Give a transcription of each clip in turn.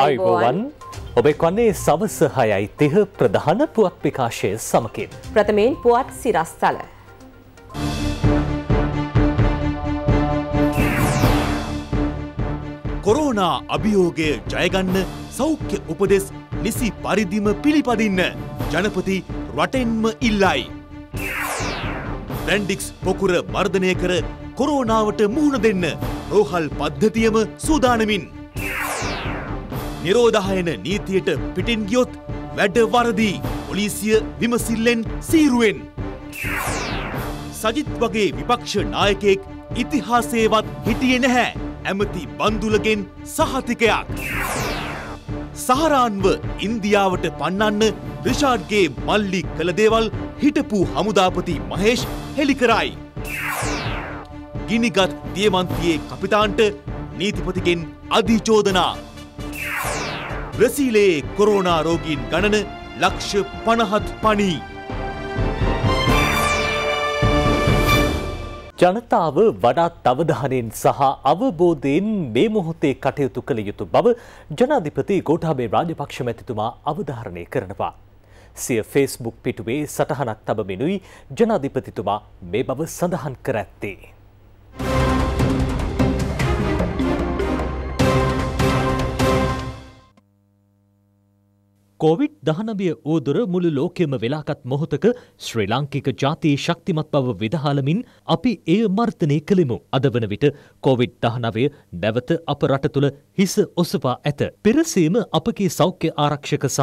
අයිබෝවන් ඔබෙක් වන්නේ සවස හයයි තිහ ප්‍රධාන පුවත් ප්‍රකාශය සමකින්. ප්‍රථමයෙන් පුවත් සිරස්තල. කොරෝනා අභියෝගය ජයගන්න සෞඛ්‍ය උපදෙස් නිසි පරිදිම පිළිපදින්න ජනපති රටෙන්ම ඉල්ලයි. දැන්ඩික්ස් පොකුර මර්ධනය කර කොරෝනාවට මුහුණ දෙන්න රෝහල් පද්ධතියම සූදානමින්. නිරෝධායන නීතියට පිටින් ගියොත් වැඩ වරදී පොලිසිය විමසිල්ලෙන් සීරුවෙන්. සජිත් වගේ විපක්ෂ නායකයෙක් ඉතිහාසේවත් හිටියේ නැහැ. ඇමති බන්දුලගෙන් සහතිකයක්. සහරාන්ව ඉන්දියාවට පන්නන්න රිෂාඩ්ගේ මල්ලි කළ දේවල් හිටපු හමුදාපති මහේෂ් හෙළි කරයි. ගිනිගත් දියමන්තියේ කපිතාන්ට නීතිපතිගෙන් අධිචෝදනා බ්‍රසීලයේ කොරෝනා රෝගීන් ගණන ලක්ෂ පණහත් පණී. ජනතාව වඩාත් අවධානයෙන් සහ අවබෝධයෙන් මේ මොහොතේ කටයුතු කළ යුතු බව ජනාධිපති ගෝඨාභය රාජපක්ෂ මැතිතුමා අවධාරණය කරනවා. සිය ෆේස්බුක් පිටුවේ සටහනක් තබමිනුයි ජනාධිපතිතුමා මේ බව සඳහන් කර ඇත්තේ. කෝවිඩ් දහනමිය ඌදුර මුළු ලෝකෙම වෙලාකත් මොහොතක ශ්‍රී ලාංකික ජාතියේ ශක්තිමත් බව විදහාලමින් අපි එය මර්තනය කළෙමු. අද වන විට කෝවිඩ් දහනවය නැවත අප රට තුළ හිස ඔසවා ඇත. පෙරසීම අපගේ සෞඛ්‍ය ආරක්ෂක සහ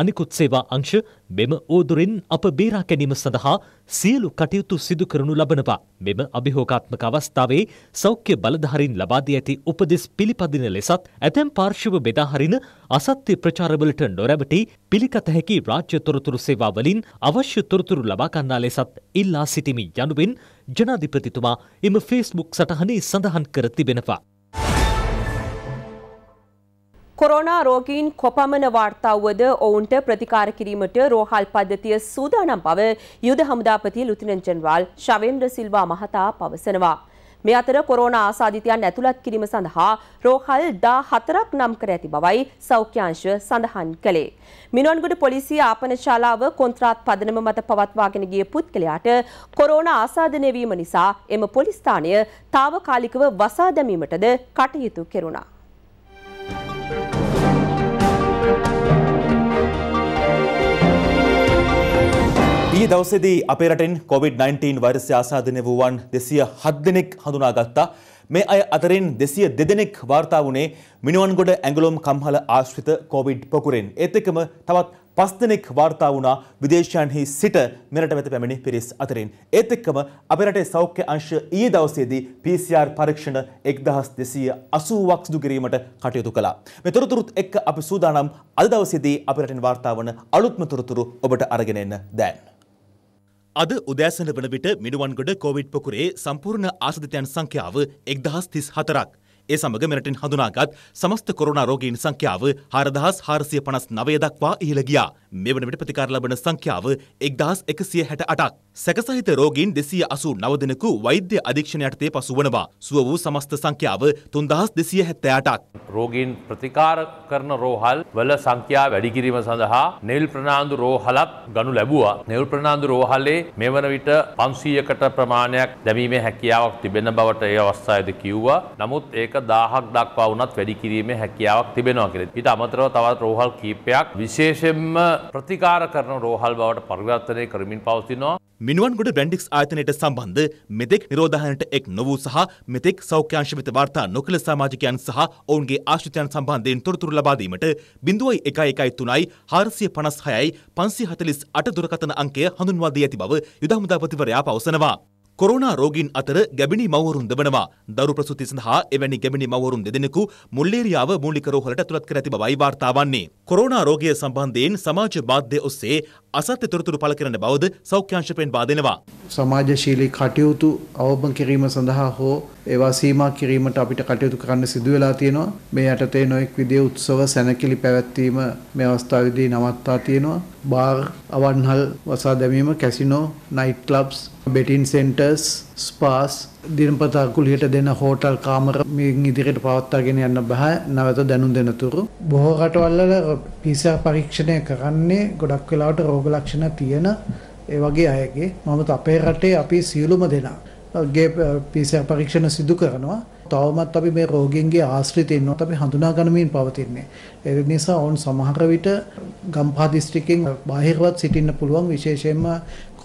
අනිකුත් සේවා අංශ මෙම ඕදුරින් අප බේරා ගැනීම සඳහා සියලු කටයුතු සිදු කරනු ලබනවා. මෙම අභිහෝගාත්මක අවස්ථාවේ සෞඛ්‍ය බලධාරීන් ලබා දී ඇති උපදෙස් පිළිපදින ලෙසත් ඇතැම් පාර්ශ්ව බෙදා හරින අසත්‍ය ප්‍රචාරවලට නොරැවටි පිළිගත හැකි රාජ්‍ය තොරතුරු සේවා වලින් අවශ්‍ය තොරතුරු ලබා ගන්නා ලෙසත් ඉල්ලා සිටිමි යනුවෙන් ජනාධිපතිතුමා එම ෆේස්බුක් සටහනේ සඳහන් කර තිබෙනවා. කොරෝනා රෝගීන් කොපමණ වාර්තාවද ඔවුන්ට ප්‍රතිකාර කිරීමට රෝහල් පද්ධතිය සූදානම් බව යුද හමුදාපති ලුතිනන් ජෙනරාල් ශවේන්ද්‍ර සිල්වා මහතා පවසනවා. මේ අතර කොරෝනා ආසාධිතයන් ඇතුළත් කිරීම සඳහා රෝහල් 14ක් නම් කර ඇති බවයි සෞඛ්‍යාංශය සඳහන් කළේ. මිනොන්ගොඩ පොලිසිය ආපන ශාලාව කොන්ත්‍රාත් පදනම මත පවත්වාගෙන ගිය පුද්ගලයාට කොරෝනා ආසාදනය වීම නිසා එම පොලිස් ස්ථානය తాවකාලිකව වසා දැමීමටද කටයුතු කෙරුණා. ගිහි දවසේදී අපේ රටෙන් COVID-19 වෛරසය ආසාදනය වූවන් 207 දෙනෙක් හඳුනාගත්තා. මේ අය අතරින් 202 දෙනෙක් වාර්තා වුණේ මිනුවන්ගොඩ ඇඟලොම් කම්හල ආශ්‍රිත COVID පොකුරෙන්. ඒත් එක්කම තවත් 5 දෙනෙක් වාර්තා වුණා විදේශයන්හි සිට මෙරට වෙත පැමිණි පිරිස් අතරින්. ඒත් එක්කම අපේ රටේ සෞඛ්‍ය අංශ ඊයේ දවසේදී PCR පරීක්ෂණ 1280ක් සිදු කිරීමට කටයුතු කළා. මේ තොරතුරුත් එක්ක අපි සූදානම් අද දවසේදී අපේ රටෙන් වාර්තා වන අලුත්ම තොරතුරු ඔබට අරගෙන එන්න දැන්. අද උදෑසන වන විට මිනුවන්ගොඩ කොවිඩ් පොකුරේ සම්පූර්ණ ආසධිතයන් සංඛ්‍යාව එක්දහස් තිස් හතරක්. ඒ සමග මෙරටින් හඳුනාගත් සමස්ත කොරුණා රෝගීන් සංඛ්‍යාව හරදහස් හාරසිය පනස් නවය දක්වා ඉහළගියා. මෙවනවිට ප්‍රතිකාර ලබන සංඛ්‍යාව එක්දහස් එකසිය හැට අටක්. සැකසහිත රෝගීන් දෙසිය අසු නවදෙනකු වෛද්‍ය අධීක්ෂණ යටතේ පසු වනවා. සුව වූ සමස්ත සංඛ්‍යාව තුන්දහස් දෙසිය හැත්තෑටක්. රෝගීන් ප්‍රතිකාර කරන රෝහල් වල සංඛ්‍යා වැඩිකිරීම සඳහා නෙල් ප්‍රනාාන්දු රෝහලත් ගනු ලැබවා. නෙවල් ප්‍රනාාන්දු රෝහලේ මෙවන විට පන්සීයකට ප්‍රමාණයක් දැමීමේ හැකියාවක් තිබෙන බවට ඒ අවස්ථායද කිව්වා. නමුත් ඒක දාහක් දක්වා වනත් වැඩිකිරීමේ හැකියාවක් තිබෙනවා කෙරෙ. ඉට අමතරව තවත් රෝහල් කීපයක් විශේෂෙන්ම ප්‍රතිකාර කරන රෝහල් බවට පරිවර්තනය කරමින් පවතිනවා. මිනුවන්ගොඩ බ්‍රැන්ඩික්ස් ආයතනයට සම්බන්ධ මෙතෙක් නිරෝධායනට එක් නොවූ සහ මෙතෙක් සෞඛ්‍යංශවිත වාර්තා නොකළ සමාජිකයන් සහ ඔවුන්ගේ ආශ්‍රිතයන් සම්බන්ධයෙන් තොරතුරු ලබාදීමට බිඳුවයි එකයි එකයි තුනයි හාරසිය පනස් හයයි පන්සි හතලිස් අට දුරකතන අංකය හඳුන්වාදී ඇති බව යුදහමුදාපතිවරයා පවසනවා. කොරෝනා රෝගීන් අතර ගැබිණි මවවරුන් දෙවනවා. දරු ප්‍රසූති සඳහා එවැනි ගැබිණි මවවරුන් දෙදෙනෙකු මුල්ලේරියාව මූලික රෝහලට ඇතුළත් කර ඇති බවයි වාර්තා වන්නේ. කොරෝනා රෝගය සම්බන්ධයෙන් සමාජ මාධ්‍ය ඔස්සේ අසත්‍ය තොරතුරු පළ කරන බවද සෞඛ්‍යාංශ පෙන්වා දෙනවා. සමාජශීලී කටයුතු අවබෝධ කිරීම සඳහා හෝ ඒවා සීමා කිරීමට අපිට කටයුතු කරන්න සිදු වෙලා තියෙනවා. මේ යටතේ නොඑක් විදිය උත්සව සැනකිලි පැවැත්වීම මේ අවස්ථාවේදී නවත්තා තියෙනවා. බාර්, අවන්හල් වසා දැමීම, casino, night clubs, betting centres, spas, දිනපතා කුලියට දෙන හෝටල් කාමර මේන් ඉදිරියට පවත්වාගෙන යන්න බෑ නැවත දැනුම් දෙනතුරු. බොහෝ රටවල්වල PCR පරීක්ෂණය කරන්නේ ගොඩක් වෙලාවට රෝග ලක්ෂණ තියෙන ඒ වගේ අයගේ. මම අපේ රටේ අපි සියලුම දෙනා ගේ පිසය පරීක්ෂණ සිදු කරනවා තවමත් අපි මේ රෝගීන්ගේ ආශ්‍රිතයන්වත් අපි හඳුනා ගනිමින් පවතින්නේ. ඒ නිසා ඔවුන් සමහර විට ගම්පා දිස්ත්‍රික්කෙන් බාහිරවත් සිටින්න පුළුවන් විශේෂයෙන්ම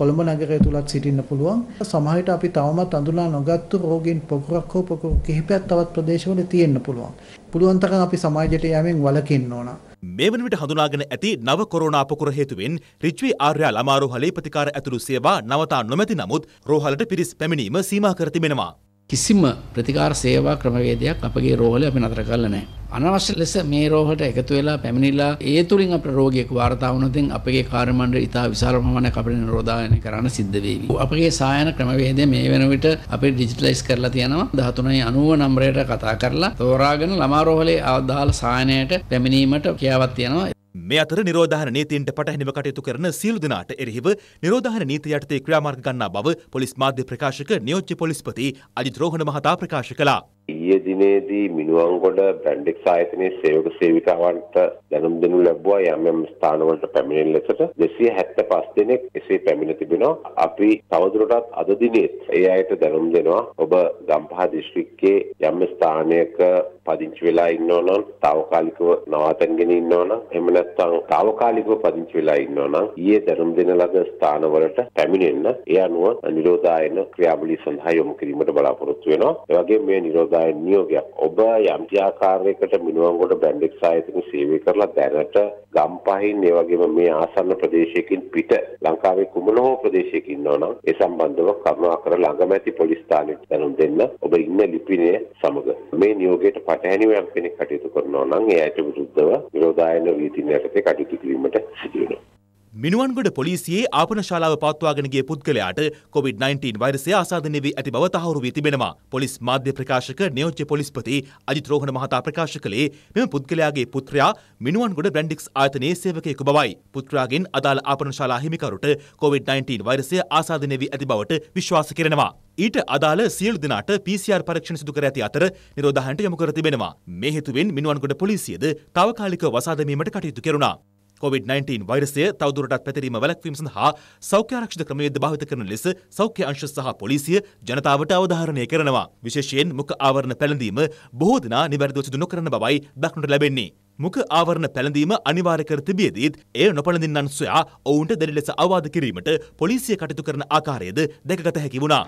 කොළඹ නගරය තුලත් සිටින්න පුළුවන්. සමහර අපි තවමත් අඳුනා නොගත්තු රෝගීන් පොකුරක් හෝ පොකුරු කිහිපයක් තවත් ප්‍රදේශවල තියෙන්න පුළුවන්. පුළුවන් තරම් අපි සමාජයට යෑමෙන් වළකින්න ඕන. මේ වන විට හඳුනාගෙන ඇති නව කොරෝනා පොකුර හේතුවෙන් රිච්වි ආර්ය ළමා රෝහලේ ප්‍රතිකාර ඇතුළු සේවා නවතා නොමැති නමුත් රෝහලට පිරිස් පැමිණීම සීමා කර තිබෙනවා. කිසිම ප්‍රතිකාර සේවා ක්‍රමවේදයක් අපගේ රෝහලේ අපි නතර කරලා නැහැ. අනවශ්‍ය ලෙස මේ රෝහලට එකතු වෙලා පැමිණිලා ඒ තුලින් අපේ රෝගියෙකු වාර්තා වුණොතින් අපගේ කාර්ය මණ්ඩලය ඉතා විශාල ප්‍රමාණයක් අපිට නිරෝධායනය කරන්න සිද්ධ වේවි. අපගේ සායන ක්‍රමවේදය මේ වෙන විට අපි ඩිජිටලයිස් කරලා තියෙනවා 1390 නම්බරයට කතා කරලා තෝරාගෙන ළමා රෝහලේ ආදාළ සායනයට පැමිණීමට කියාවක් තියෙනවා. මේ අතර නිරෝධාන නීතින්ට පටහැනිව කටයුතු කරන සියලු දෙනාට එරෙහිව නිරෝධාන නීති යටතේ ක්‍රියාමාර්ග ගන්නා බව පොලිස් මාධ්‍ය ප්‍රකාශක නියෝජ්‍ය පොලිස්පති අජිත් රෝහණ මහතා ප්‍රකාශ කළා. ඊයේ දිනේදී මිනුවන්ගොඩ බ්‍රැන්ඩික්ස් ආයතනයේ සේවක සේවිකාවන්ට දැනුම් දෙනු ලැබුවා යම් යම් ස්ථානවලට පැමිණෙන ලෙසට 275 දෙනෙක් එසේ පැමිණ තිබෙනවා. අපි තවදුරටත් අද දිනේත් ඒ අයට දැනුම් දෙනවා. ඔබ ගම්පහ දිස්ත්‍රික්කයේ යම් ස්ථානයක පදිංචි වෙලා ඉන්නවා නම් తాවකාලිකව නවාතැන්ගෙන ඉන්නවා නම් එහෙම නැත්නම් తాවකාලිකව පදිංචි වෙලා ඉන්නවා නම් ඊයේ දැනුම් දෙන ලද ස්ථානවලට පැමිණෙන්න ඒ අනුව නිරෝධායන ක්‍රියාවලිය සඳහා යොමු කිරීමට බලාපොරොත්තු වෙනවා. ඒ වගේම මේ නිරෝධායන දායක නියෝගයක් ඔබ යම් ආකාරයකට මිනුවන්ගොඩ බ්‍රැන්ඩෙක්ස් ආයතනයේ සේවය කරලා දැනට ගම්පහින් ඒ වගේම මේ ආසන්න ප්‍රදේශයකින් පිට ලංකාවේ කුමන හෝ ප්‍රදේශයක ඉන්නවනම් ඒ සම්බන්ධව කරුණාකර ළඟම ඇති පොලිස් ස්ථානයට දැනුම් දෙන්න ඔබ ඉන්න ලිපිනය සමග මේ නියෝගයට පටහැනිව යම් කෙනෙක් කටයුතු කරනවා නම් ඒ අයට විරුද්ධව විරෝධායන වීති නිරතේ කටයුතු කිරීමට සිදු වෙනවා මිනුවන්ගොඩ පොලිසියේ ආපනශාලාව පවත්වාගෙනගේ පුද්ගලයාට කොවිD-19 වෛරසය ආසාධනය වී ඇති බව තහවුරු වී තිබෙනවා. පොලිස් මාධ්‍ය ප්‍රකාශක නියෝජ්‍ය පොලිස්පති අජිත් රෝහණ මහතා ප්‍රකාශ කළේ මෙම පුද්ගලයාගේ පුත්‍රයා මිනුවන්ගොඩ බ්‍රැන්ඩික්ස් ආයතනයේ සේවකයෙකු බවයි. පුත්‍රයාගෙන් අදාළ ආපනශාලා හිමිකරුට කොවිD-19 වෛරසය ආසාධනය වී ඇති බවට විශ්වාස කරනවා. ඊට අදාළ සියලු දෙනාට PCR පරීක්ෂණ සිදු කර ඇති අතර නිරෝධායනට යොමු කර තිබෙනවා. මේ හේතුවෙන් මිනුවන්ගොඩ පොලිසියද තාවකාලික වසා දැමීමට කටයුතු කෙරුණා. COොVID-19 වෛරසය තවදුරටත් පැතිරීම වැලක්වීම සඳහා සෞඛ්‍යාරක්ෂිත ක්‍රමවේද භාවිත කරන ලෙස සෞඛ්‍ය අංශ සහ පොලිසිය ජනතාවට අවධාරණය කරනවා. විශේෂයෙන් මුඛ ආවරණ පැළඳීම බොහෝ දෙනා නිවැරදිව සිදු නොකරන බවයි දක්නට ලැබෙන්නේ. මුඛ ආවරණ පැළඳීම අනිවාර්ය කර තිබියදීත් එය නොපළඳින්නන් සොයා ඔවුන්ට දැඩි ලෙස අවවාද කිරීමට පොලිසිය කටයුතු කරන ආකාරයද දැකගත හැකි වුණා.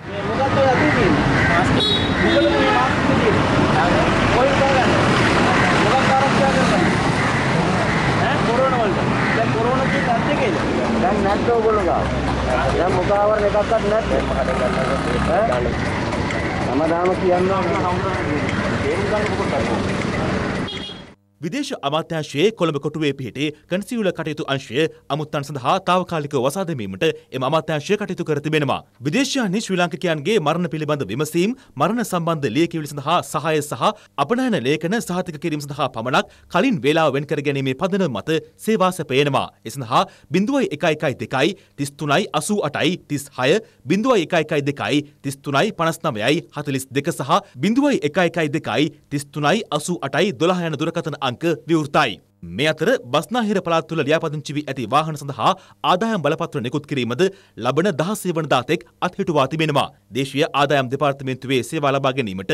දැන් නැද්ද ඔයගොල්ලෝ ගාව? දැන් මුඛාවරණ එකක්වත් නැද්ද? හැමදාම කියනවා මේ කවුරුද මේ ගන්න මොකද කරන්නේ? විදේශ අමාත්‍යංශයේ කොළඹ කොටුවේ පිහිටි කන්සියුල කටයුතු අංශය අමුත්තන් සඳහා తాවකාලිකව වසා දැමීමට එම අමාත්‍යංශය කටයුතු කර තිබෙනවා. විදේශයානි ශ්‍රී ලාංකිකයන්ගේ මරණ පිළිබඳ විමසීම්, මරණ සම්බන්ධ ලියකියවිලි සඳහා සහාය සහ අපනයන ලේඛන සහතික කිරීම සඳහා පමණක් කලින් වේලාව වෙන් කර ගැනීමේ පදනම මත සේවා සැපයනවා. ඒ සඳහා 0112 33යි 88යි 36 0112 33යි 59යි 42 සහ 0112 33යි 88යි 12 යන දුරකථන අංක විවෘතයි. මේ අතර බස්නාහිර පළාත් තුළ ලියාපදිංචි වී ඇති වාහන සඳහා ආදායම් බලපත්‍ර නිකුත් කිරීමද ලබන 16 වනදා තෙක් අත්හිටුවා තිබෙනවා. දේශීය ආදායම් දෙපාර්තමේන්තුවේ සේවා ලබා ගැනීමට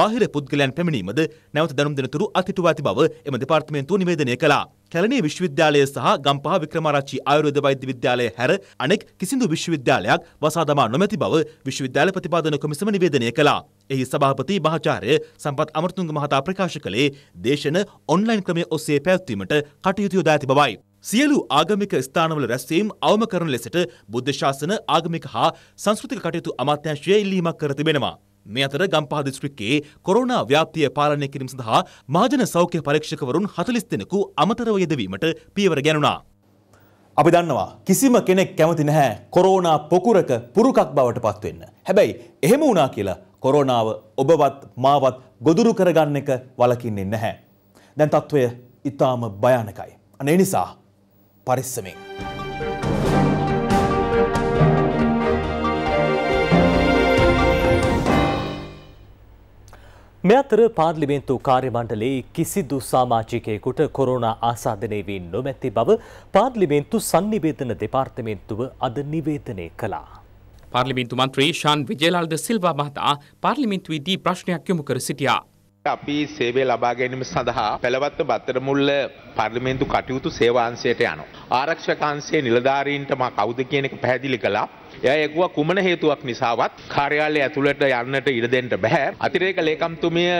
බාහිර පුද්ගලයන් පැමිණීමද නැවත දැනුම් දෙනතුරු අත්හිටුවා ඇති බව එම දෙපාර්තමේන්තුව නිවේදනය කළා. කැලණිය විශ්වවිද්‍යාලය සහ ගම්පහ වික්‍රමාරච්චි ආයුර්වේද වෛද්‍ය විද්‍යාලය හැර අනෙක් කිසිදු විශ්වවිද්‍යාලයක් වසා දමා නොමැති බව විශ්වවිද්‍යාල ප්‍රතිපාදන කොමිසම නිවේදනය කළා. එහි සභාපති මහාචාර්ය සම්පත් අමරතුංග මහතා ප්‍රකාශ කළේ දේශන ඔන්ලයින් ක්‍රමය ඔස්සේ පැවැත්වීමට කටයුතු යොදා ඇති බවයි. සියලු ආගමික ස්ථානවල රැස්වීම් අවම කරන ලෙසට බුද්ධ ශාසන ආගමික හා සංස්කෘතික කටයුතු අමාත්‍යාංශය ඉල්ලීමක් කර තිබෙනවා. මේ අතර ගම්පහ දිස්ත්‍රික්කයේ කොරෝනා ව්‍යාප්තිය පාලනය කිරීම සඳහා මහජන සෞඛ්‍ය පරීක්ෂකවරුන් 40 දෙනෙකු අමතරව යෙදවීමට පියවර ගැනුණා. අපි දන්නවා කිසිම කෙනෙක් කැමති නැහැ කොරෝනා පොකුරක පුරුකක් බවට පත්වෙන්න. හැබැයි එහෙම වුණා කියලා කොරෝනාව ඔබවත් මාවත් ගොදුරු කරගන්න එක වලකින්නේ නැහැ. දැන් තත්ත්වය ඉතාම භයානකයි. අනේ නිසා පරිස්සමෙන්. මෙ අතර පාර්ලිමේන්තු කාර්යමණ්ඩලයේ කිසිදු සාමාජිකයෙකුට කොරෝනා ආසාදනය වී නොමැති බව පාර්ලිමේන්තු සන්නිවේදන දෙපාර්තමේන්තුව අද නිවේදනය කළා. පාර්ලිමින්තු මන්ත්‍රී ශාන් විජේලාල්ද සිල්වා මහතා පාර්ලිමින්තුවේදී ප්‍රශ්නයක් යොමු කර සිටියා. අපි සේවය ලබා ගැනීම සඳහා පැළවත්ව බත්තරමුල්ල පර්ලිමේන්තු කටයුතු සේවාංශයට යනවා. ආරක්ෂකංශයේ නිලධාරීන්ට මා කවුද කියන එක පැහැදිලි කළා. එයා එකුව කුමන හේතුවක් නිසාවත් කාර්යාලය ඇතුළට යන්නට ඉඩ දෙන්න බෑ. අතිරේක ලේකම්තුමිය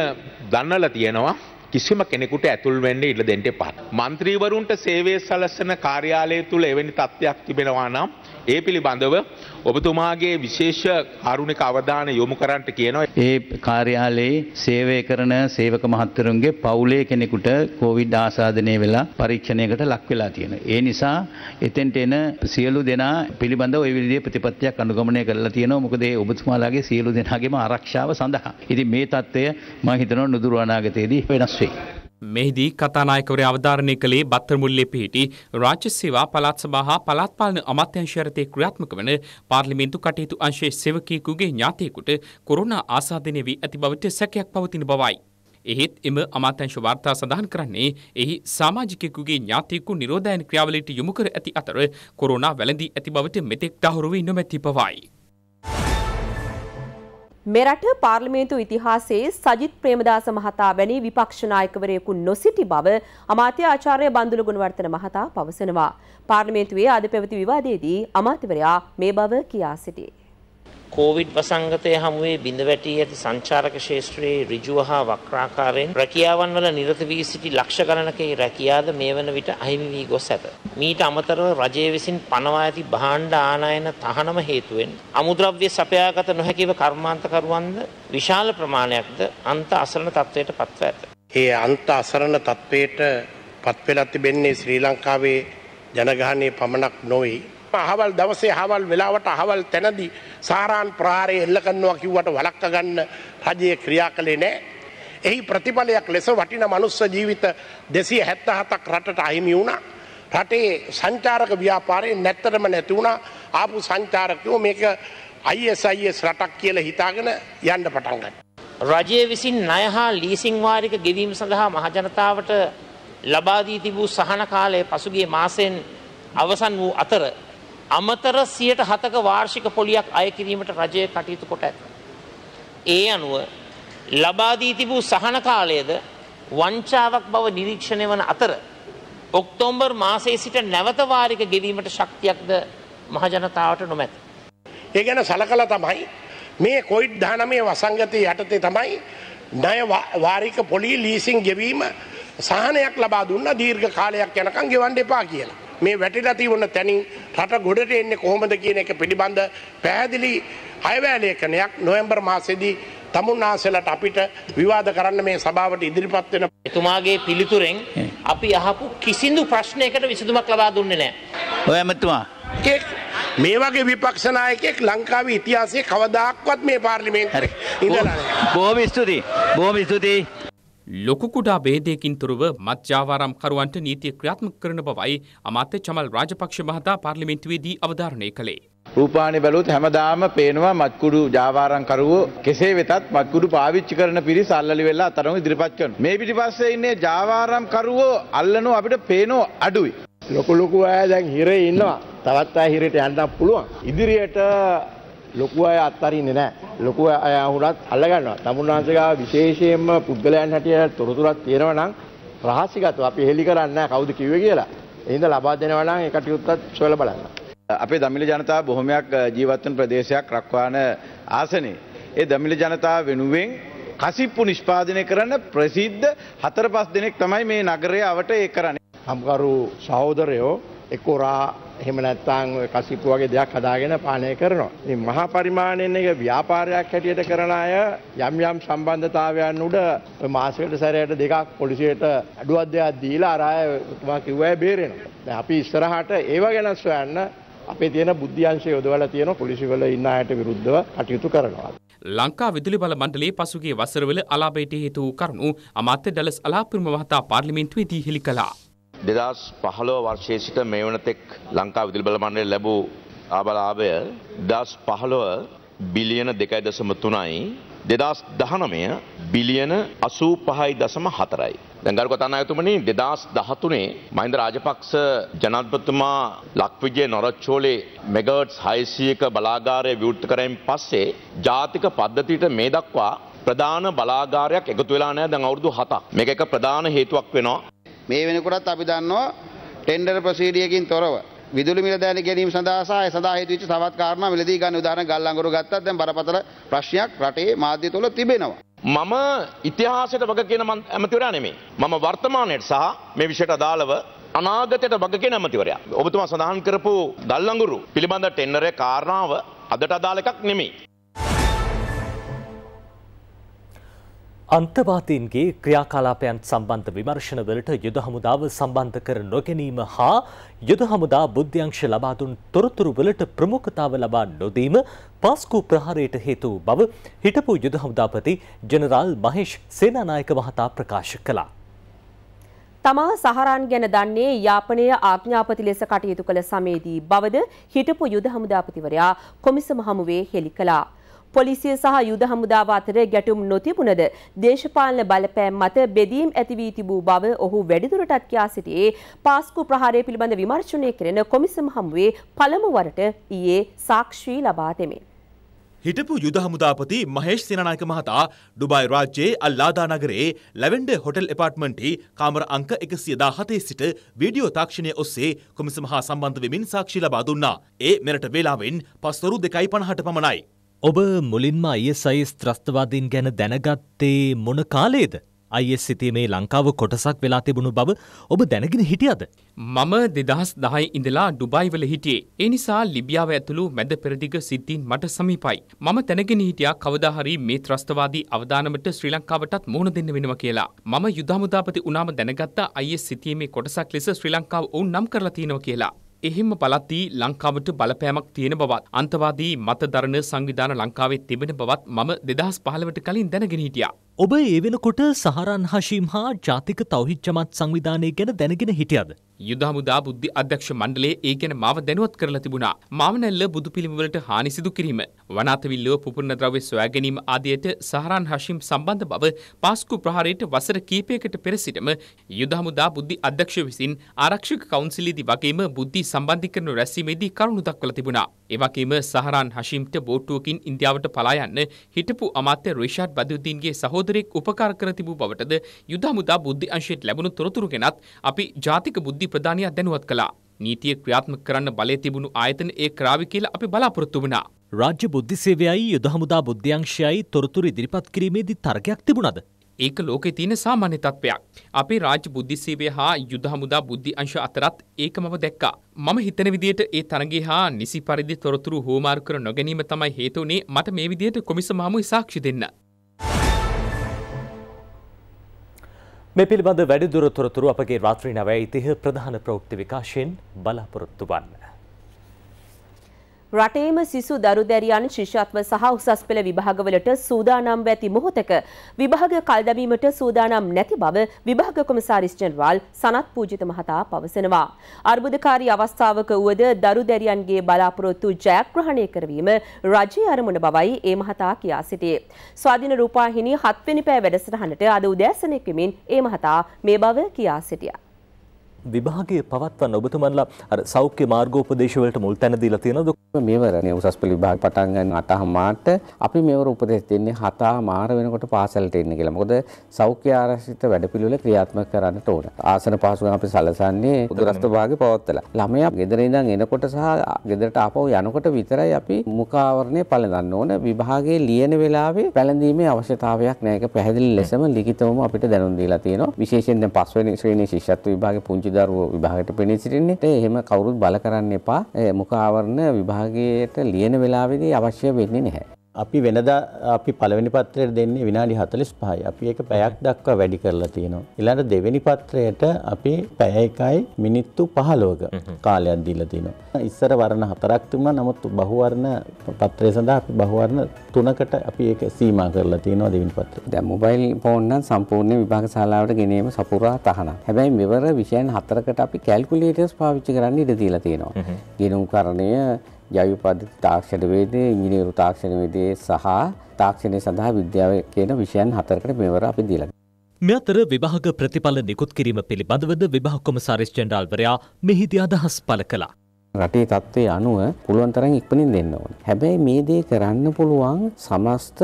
දන්නලා තියෙනවා. කිසිම කෙනෙකුට ඇතුල් වෙන්න ඉඩ දෙන්න එපා. මන්ත්‍රීවරුන්ට සේවය සලසන කාර්යාලය තුල එවැනි තත්ත්වයක් තිබෙනවා නම් ඒ පිළිබඳව ඔබතුමාගේ විශේෂ කරුණික අවධානය යොමු කරන්නට කියනවා. ඒ කාර්යාලයේ සේවය කරන සේවක මහත්වරුන්ගේ පවුලේ කෙනෙකුට කොවිඩ් ආසාදනය වෙලා පරීක්ෂණයකට ලක් වෙලා තියෙනවා. ඒ නිසා එතෙන්ට එන සියලු දෙනා පිළිබඳව ඒ විදිහේ ප්‍රතිපත්තියක් අනුගමනය කරලා තියෙනවා. මොකද ඒ ඔබතුමාලාගේ සියලු දෙනාගේම ආරක්ෂාව සඳහා. ඉතින් මේ தත්ත්වය මම හිතනවා නුදුරු අනාගතයේදී වෙනස් වෙයි. මෙහිදී කතානායකවරයා අවධාරණය කළේ බත්තරමුල්ලේ පිහිටි රාජ්‍ය සේවා පළාත් සභා හා පළාත් පාලන අමාත්‍යාංශ යටතේ ක්‍රියාත්මක වන පාර්ලිමේන්තු කටයුතු අංශයේ සේවකයෙකුගේ ඥාතියෙකුට කොරෝනා ආසාදනය වී ඇති බවට සැකයක් පවතින බවයි. එහෙත් එම අමාත්‍යංශ වාර්තා සඳහන් කරන්නේ එහි සමාජිකයෙකුගේ ඥාතියෙකු නිරෝධායන ක්‍රියාවලියට යොමු කර ඇති අතර කොරෝනා වැළඳී ඇති බවට මෙතෙක් තහවුරු වී නොමැති බවයි. මෙරට පාර්ලිමේන්තු ඉතිහාසයේ සජිත් ප්‍රේමදාස මහතා වැනි විපක්ෂ නායකවරයෙකු නොසිටි බව අමාත්‍ය ආචාර්ය බන්දුල ගුණවර්ධන මහතා පවසනවා. පාර්ලිමේන්තුවේ අද පැවති විවාදයේදී අමාත්‍යවරයා මේ බව කියා සිටියේ. කෝවිඩ් වසංගතය හමුවේ බිඳවැටී ඇති සංචාරක ශේෂත්‍රයේ ඍජුව හා වක්‍රාකාරයෙන් රැකියාවන් වල නිරත වී සිටි ලක්ෂ ගණනකේ රැකියාද මේ වන විට අහිමි වී ගොස් ඇත. මීට අමතරව රජය විසින් පනවා ඇති භාණ්ඩ ආනයන තහනම හේතුවෙන් අමුද්‍රව්‍ය සපයාගත නොහැකිව කර්මාන්තකරුවන්ද විශාල ප්‍රමාණයක්ද අන්ත අසරණ තත්ත්වයට පත්ව ඇත. ඒ අන්ත අසරණ තත්ත්වයට පත්වෙලා තිබෙන්නේ ශ්‍රී ලංකාවේ ජනගහනය පමණක් නොවෙයි මහත්ම අහවල් දවසේ හවල් වෙලාවට අහවල් තැනදී සාරාන් ප්‍රාරය එල්ල කන්නවා කිව්වට වලක්ක ගන්න රජය ක්‍රියා කළේ නෑ. එහි ප්‍රතිඵලයක් ලෙස වටින මනුස්ස ජීවිත දෙසිය හැත්ත හතක් රටට අහිමි වුණා. රටේ සංචාරක ව්‍යාපාරයෙන් නැත්තටම නැතිවුණා ආපු සංචාරකයෝ මේක අයිSIS රටක් කියලා හිතාගෙන යන්න පටන් ගත්තා. රජය විසින් ණය හා ලීසින් වාරික ගෙවීම සඳහා මහජනතාවට ලබා දී තිබූ සහන කාලය පසුගිය මාසයෙන් අවසන් වූ අතර අමතර 107ක වාර්ෂික පොලියක් අය කිරීමට රජය කටයුතු කොට ඇත. ඒ අනුව ලබා දී තිබූ සහන කාලයේද වංචාවක් බව නිරීක්ෂණය වන අතර ඔක්තෝබර් මාසයේ සිට නැවත වාරික ගෙවීමට ශක්තියක්ද මහජනතාවට නොමැත. ඒ ගැන සලකලා තමයි මේ කොයිඩ් 19 වසංගතයේ යටතේ තමයි ණය වාරික පොලී ලීසින් ගෙවීම සහනයක් ලබා දුන්න දීර්ඝ කාලයක් යනකම් ගෙවන්න එපා කියලා. මේ වැටිලා තියුණ තැනින් රට ගොඩට එන්නේ කොහොමද කියන එක පිළිබඳ පැහැදිලි අයවැලේඛනයක් නොවැම්බර් මාසේදී තමුන්නාසලට අපිට විවාද කරන්න මේ සභාවට ඉදිරිපත් වෙන එතුමාගේ පිළිතුරෙන් අපි අහපු කිසිදු ප්‍රශ්නයකට විසඳුමක් ලබා දුන්නේ නැහැ. ඔය ඇමතුමා මේ වගේ විපක්ෂ නායකයෙක් ලංකාවේ ඉතිහාසයේ කවදාක්වත් මේ පාර්ලිමේන්තුවේ ඉඳලා නැහැ. බොහොම ස්තුතියි. බොහොම ස්තුතියි. ලොකු කුඩා ભેදයකින් තොරව මත්ජාවාරම් කරුවන්ට නීතිය ක්‍රියාත්මක කරන බවයි අමාත්‍ය චමල් රාජපක්ෂ මහතා පාර්ලිමේන්තුවේදී අවධාරණය කළේ. රූපානි බැලුවොත් හැමදාම පේනවා මත්කුඩු ජාවාරම් කරුවෝ කෙසේ වෙතත් මත්කුඩු පාවිච්චි කරන පිරිස අල්ලලි වෙලා අතරම ඉදිරිපත් කරනවා. මේ පිටිපස්සේ ඉන්නේ ජාවාරම් කරුවෝ අල්ලනෝ අපිට පේනෝ අඩුයි. ලොකු ලොකු අය දැන් හිරේ ඉන්නවා. තවත් අය හිරේට යන්න පුළුවන්. ඉදිරියට ලොකු අය අත්තරින්නේ නැහැ. ලොකු අය වුණත් අල්ලගන්නවා. තමුන්වහන්සේ ගාව විශේෂයෙන්ම පුද්ගලයන් හැටියට තොරතුරක් තියෙනවා නම් රහසිගතව අපි හෙලි කරන්නේ නැහැ කවුද කිව්වේ කියලා. ඒ හින්දා ලබා දෙනවා නම් ඒ කටයුත්තත් සොයලා බලන්න. අපේ දමිළ ජනතාව බොහොමයක් ජීවත් වෙන ප්‍රදේශයක් රක්වාන ආසනේ. ඒ දමිළ ජනතාව වෙනුවෙන් කසිප්පු නිෂ්පාදනය කරන ප්‍රසිද්ධ හතර පස් දෙනෙක් තමයි මේ නගරය අවට ඒ කරන්නේ. හම්කරු සහෝදරයෝ එකොරා එහෙම නැත්නම් ඔය කසිප්පු වගේ දෙයක් හදාගෙන පානය කරනවා. ඉතින් මහා පරිමාණයෙන් එක ව්‍යාපාරයක් හැටියට කරන අය යම් යම් සම්බන්ධතාවයන් උඩ මාසයකට සැරයට දෙකක් පොලිසියට අඩුවක් දෙයක් දීලා අර අය මා කිව්වා බේරෙනවා. දැන් අපි ඉස්සරහට ඒව ගැන සොයන්න අපේ තියෙන බුද්ධියංශය යොදවලා තියෙන පොලිසිවල ඉන්න අයට විරුද්ධව කටයුතු කරනවා. ලංකා විදුලි බල මණ්ඩලයේ පසුගිය වසරවල අලාභයට හේතු වූ කරුණු අමාත්‍ය ඩලස් අලාපිරුම මහතා පාර්ලිමේන්තුවේදී හෙළි කළා. දෙදස් පහළොව වර්ෂයේ සිට මේ වනතෙක් ලංකා විදුලි බල මණ්ඩලය ලැබූ ආබලාභය දස් පහළොව බිලියන දෙකයි දශම තුනයි දෙදස් දහනමය බිලියන අසූ පහයි දසම හතරයි. දැඟල්ක තනයතුමනි දෙදස් දහතුනේ මහින්ද රාජපක්ෂ ජනත්පතුමා ලක්විජය නොරච්චෝලේ මෙගට්ස් හයිසියක බලාගාරය විවෘත්ත කරයෙන් පස්සේ ජාතික පද්ධතිට මේ දක්වා ප්‍රධාන බලාගාරයක් එකතු වෙලා නෑ දැන් අවුරුදු හතක් මේක එක ප්‍රධාන හේතුවක් වෙනවා මේ වෙනකොටත් අපි දන්නවා ටෙන්ඩර් ප්‍රොසීඩියකින් තොරව විදුලි මිල දැන ගැනීම සඳහා සහ සඳහා හේතු වෙච්ච තවත් කාරණා මිලදී ගන්න උදාහරණ ගල් අඟුරු ගත්තත් දැන් බරපතල ප්‍රශ්නයක් රටේ මාධ්‍ය තුල තිබෙනවා. මම ඉතිහාසයට වග කියන ඇමතිවරයා නෙමෙයි. මම වර්තමානයේ සහ මේ විෂයට අදාළව අනාගතයට වග කියන ඇමතිවරයා. ඔබතුමා සඳහන් කරපු ගල් අඟුරු පිළිබඳ ටෙන්ඩරේ කාරණාව අදට අදාළ එකක් නෙමෙයි. අන්තවාතීන්ගේ ක්‍රියාකලාපයන් සම්බන්ධ විමර්ශනවලට යුද හමුදාව සම්බන්ධ කර නොගැනීම හා යුද හමුදා බුද්ධ්‍යංශ ලබා දුන් තොරතුරු වලට ප්‍රමුඛතාව ලබා නොදීම පාස්කු ප්‍රහාරයට හේතු වූ බව හිටපු යුද හමුදාපති ජෙනරාල් මහේෂ් සේනානායක මහතා ප්‍රකාශ කළා. තමා සහරන් ගැන දන්නේ යාපනය ආඥාපති ලෙස කටයුතු කළ සමයේදී බවද හිටපු යුද හමුදාපතිවරයා කොමිසම හමුවේ හෙළි කළා. පොලිසිය සහ යුද හමුදාව අතර ගැටුම් නොතිබුණද දේශපාලන බලපෑම් මත බෙදීම් ඇති වී තිබූ බව ඔහු වැඩිදුරටත් කියා සිටියේ පාස්කු ප්‍රහාරය පිළිබඳ විමර්ශනය කෙරෙන කොමිසම හමුවේ පළමු වරට ඊයේ සාක්ෂි ලබා දෙමින් හිටපු යුද හමුදාපති මහේෂ් සිනනායක මහතා ඩුබයි රාජ්‍යයේ අල්ලාදා නගරයේ ලැවෙන්ඩ හොටල් එපාර්ට්මන්ටි කාමර අංක එකසිය දාහතේ සිට වීඩියෝ තාක්ෂණය ඔස්සේ කොමිසම හා සම්බන්ධ වෙමින් සාක්ෂි ලබා දුන්නා. ඒ මෙරට වේලාවෙන් පස්වරු දෙකයි පණහට පමණයි. ඔබ මුලින්ම අයිSIස් ත්‍රස්තවාදීන් ගැන දැනගත්තේ මොන කාලේද? අයිස් සිතේ මේ ලංකාව කොටසක් වෙලා තිබුණු බව ඔබ දැනගෙන හිටියද? මම දෙදහස් දහයි ඉඳලා ඩුබයිවල හිටියේ. ඒ නිසා ලිබියාව ඇතුළු මැද පෙරදිග සිද්ධීන් මට සමීපයි. මම තැනගෙන හිටියා කවදාහරි මේ ත්‍රස්තවාදී අවදානමට ශ්‍රී ලංකාවටත් මුහුණ දෙන්න වෙනවා කියලා. මම යුද හමුදාපති වුණාම දැනගත්තා අයිස් සිතියේ මේ කොටසක් ලෙස ශ්‍රී ලංකාව වුන් නම් කරලා තියෙනවා කියලා. එහෙම බලද්දී ලංකාවට බලපෑමක් තියෙන බවත් අන්තවාදී මතධරණ සංවිධාන ලංකාවේ තිබෙන බවත් මම දෙදහස් පහළවට කලින් දැනගෙන හිටියා. ඔබ ඒ වෙනකොට සහරන් හශීම් හා ජාතික තවහිච්චමත් සංවිධානය ගැන දැනගෙන හිටියද. යුදහමුදා බුද්ධි අධ්‍යක්ෂ මණ්ඩලේ ඒ ගැන මාව දැනුවත් කරලා තිබුණා. මාවනැල්ල බුදු පිළිමවලට හානි සිදු කිරීම, වනාතවිල්ලව පුපුරන ද්‍රව්‍ය සොයා ගැනීම ආදියට සහරන් හශීම් සම්බන්ධ බව පාස්කු ප්‍රහාරයට වසර කීපයකට පෙර සිටම යුදහමුදා බුද්ධි අධ්‍යක්ෂ විසින් ආරක්ෂක කවුන්සිලේදී වගේම බුද්ධි සම්බන්ධීකරණු රැස්වීමේදී කරුණු දක්වලා තිබුණා. ඒ වගේම සහරන් හශීම්ට බෝට්ටුවකින් ඉන්දියාවට පලා යන්න හිටපු අමාත්‍ය රිෂාඩ් බදුද්දීන්ගේ සහෝදරයා සහෝදරෙක් උපකාර කර තිබූ බවටද යුද හමුදා බුද්ධි අංශයට ලැබුණු තොරතුරු ගෙනත් අපි ජාතික බුද්ධි ප්‍රධානියා දැනුවත් කළා. නීතිය ක්‍රියාත්මක කරන්න බලය තිබුණු ආයතන ඒ ක්‍රාවි කියලා අපි බලාපොරොත්තු වුණා. රාජ්‍ය බුද්ධි සේවයයි යුද හමුදා බුද්ධ්‍යංශයයි තොරතුරු ඉදිරිපත් කිරීමේදී තර්කයක් තිබුණද? ඒක ලෝකේ තියෙන සාමාන්‍ය තත්ත්වයක්. අපේ රාජ්‍ය බුද්ධි සේවය හා යුද හමුදා බුද්ධි අංශ අතරත් ඒක මම දැක්කා. මම හිතන විදිහට ඒ තරඟේ හා නිසි පරිදි තොරතුරු හෝමාරු කර නොගැනීම තමයි හේතු වුණේ මට මේ විදිහට කොමිසම හමුවේ සාක්ෂි දෙන්න. මේ පිළිබඳ වැඩිදුර තොරතුරු අපගේ රාත්‍රී නවය ඉතිහ ප්‍රධාන ප්‍රෞක්ති විකාශයෙන් බලාපොරොත්තු වන්න. රටේම සිසු දරුදැරියන් ශිෂ්‍යත්ව සහ උසස් පෙළ විභාගවලට සූදානම් ඇති මොහොතක විභාග කල්දැබීමට සූදානම් නැති බව විභාග කොමසාරිස් ජනරාල් සනත් පූජිත මහතා පවසනවා. අර්බුදකාරී අවස්ථාවක වුවද දරුදැරියන්ගේ බලාපොරොත්තු ජයග්‍රහණය කරවීම රජයේ අරමුණ බවයි ඒ මහතා කියා සිටියේ. ස්වාධීන රූපාහිනි 7 වෙනි පෑ වැඩසටහනට අද උදෑසන එක්වමින් ඒ මහතා මේ බව කියා සිටියා. විභාගය පවත්වන්න ඔබතුමන්ලා අර සෞඛ්‍ය මාර්ගෝපදේශවලට මුල් තැන දීලා තියෙනවද මේවරනේ උසස් පෙළ විභාග පටන් ගන්න අටහමාට අපි මේවර උපදෙස් දෙන්නේ හතා මාර වෙනකොට පාසලට එන්න කියලා. මොකද සෞඛ්‍ය ආරක්ෂිත වැඩපිළිවෙල ක්‍රියාත්මක කරන්න ඕන. ආසන පහසුකම් අපි සලසන්නේ දුරස්ත භාගේ පවත්වලා. ළමයා ගෙදර ඉඳන් එනකොට සහ ගෙදරට ආපහු යනකොට විතරයි අපි මුඛාවරණය පළඳන්න ඕන. විභාගයේ ලියන වෙලාවේ පැළඳීමේ අවශ්‍යතාවයක් නැහැ. ඒක පැහැදිලි ලෙසම ලිඛිතවම අපිට දැනුම් දීලා තියෙනවා. විශේෂයෙන් දැන් පස්වෙනි ශ්‍රේණියේ ශිෂ්‍යත්ව විභාගේ පුංචි දරුවෝ විභාගයට පෙනී සිටින්නේ. ඒ එහෙම කවුරුත් බල කරන්න එපා. මුඛ ආවරණ විභාගයට ලියන වෙලාවේදී අවශ්‍ය වෙන්නේ නැහැ. අපි වෙනදා අපි පළවෙනි පත්‍රයට දෙන්නේ විනාඩි 45යි. අපි ඒක පැයක් දක්වා වැඩි කරලා තියෙනවා. ඊළඟ දෙවෙනි පත්‍රයට අපි පැය එකයි මිනිත්තු 15ක කාලයක් දීලා තිනවා. ඉස්සර වර්ණ හතරක් තිබුණා. නමුත් බහු වර්ණ පත්‍රය සඳහා අපි බහු වර්ණ තුනකට අපි ඒක සීමා කරලා තිනවා දෙවෙනි පත්‍රය. දැන් මොබයිල් ෆෝන් නම් සම්පූර්ණ විභාග ශාලාවට ගෙනීම සපුරා තහනම්. හැබැයි මෙවර විෂයන් හතරකට අපි කැල්කියුලේටර්ස් පාවිච්චි කරන්න ඉඩ දීලා තියෙනවා. ගිණුම්කරණය ජෛව පද්ධති තාක්ෂණ වේදයේ ඉංජිනේරු තාක්ෂණ වේදයේ සහ තාක්ෂණය සඳහා විද්‍යාව කියන විෂයන් හතරකට මෙවර අපි දීලා මේ අතර විභාග ප්‍රතිඵල නිකුත් කිරීම පිළිබඳවද විභාග කොමසාරිස් ජෙනරාල්වරයා මෙහිදී අදහස් පළ කළා. රටේ තත්ත්වය අනුව පුළුවන් තරම් ඉක්මනින් දෙන්න ඕනේ. හැබැයි මේ දේ කරන්න පුළුවන් සමස්ත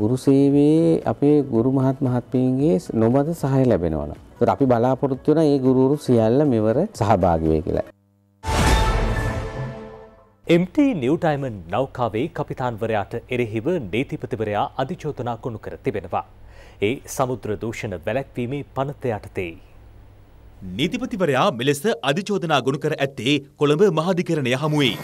ගුරු සේවයේ අපේ ගුරු මහත් මහත්මීන්ගේ නොබද සහාය ලැබෙනවා. ඒත් අපි බලාපොරොත්තු වෙන ඒ ගුරුවරු සියල්ල මෙවර සහභාගී වෙයි කියලා. MT නිවටයිමන් නෞකාවේ කපිතාන්වරයාට එරෙහිව නීතිපතිවරයා අධිචෝතනා කොණු කර තිබෙනවා. ඒ සමුද්‍ර දූෂණ වැළැක්වීමේ පනත යටතේයි. නීතිපතිවරයා මෙලෙස අධිචෝදනා ගොනු කර ඇත්තේ කොළඹ මහාධිකරණය හමුවේ.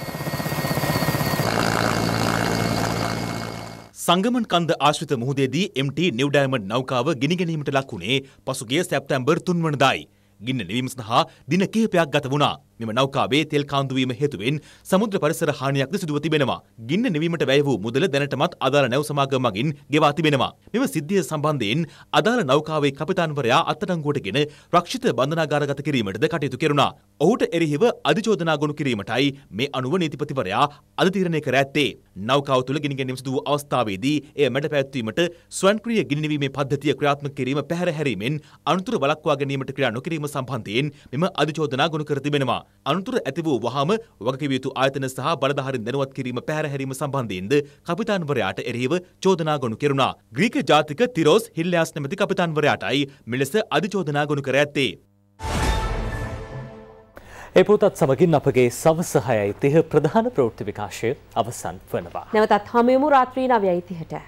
සංගමන් කන්ද ආශ්‍රිත මුහදේදී MT නිවඩෑමන් නෞකාව ගිනිගැනීමට ලක්වුණේ පසුගේ සැප්තැම්බර් තුන්වනදායි. ගින්න නිවීම සඳහා දින කිහිපයක් ගත වුණා. මෙම නෞකාවේ තෙල් කාන්දුවීම හේතුවෙන් සමුද්‍ර පරිසර හානියක්ද සිදුව තිබෙනවා. ගින්න නිවීමට වැය වූ මුදල දැනටමත් අදාළ නැව් සමාගම මගින් ගෙවා තිබෙනවා. මෙම සිද්ධිය සම්බන්ධයෙන් අදාළ නෞකාවේ කපිතාන්වරයා අත්අඩංගුවටගෙන රක්ෂිත බන්ධනාගාරගත කිරීමටද කටයුතු කෙරුණා. ඔහුට එරෙහිව අධිචෝදනා ගොනු කිරීමටයි මේ අනුව නීතිපතිවරයා අද තීරණය කර ඇත්තේ. නෞකාව තුළ ගිනි ගැනීම සිදු වූ අවස්ථාවේදී එය මැඩ පැවැත්වීමට ස්වයංක්‍රීය ගිනිනීමේ පද්ධතිය ක්‍රියාත්මක කිරීම පැහැර හැරීමෙන් අනුතුර වළක්වා ගැනීමට ක්‍රියා නොකිරීම සම්බන්ධයෙන් මෙම අධිචෝදනා ගොනු කර තිබෙනවා. අනතුර ඇති වූ වහාම වගකිවයුතු ආයතන සහ බලධාරින් දැනුවත් කිරීම පැහැරහැරීම සම්බන්ධයෙන්ද කපිතාන්වරයාට එරෙහිව චෝදනා ගොනු කෙරුණා. ග්‍රීක ජාතික තිරෝස් හිල්ලයාස් නැමැති කපිතාන්වරයාටයි මෙලෙස අධිචෝදනා ගොනු කර ඇත්තේ. ඒ පුරුතත් සමගින් අපගේ සවස 6:30 ප්‍රධාන ප්‍රවෘත්ති විකාශය අවසන් වනවා. නැවතත් හමුවෙමු රාත්‍රී 9:30ට.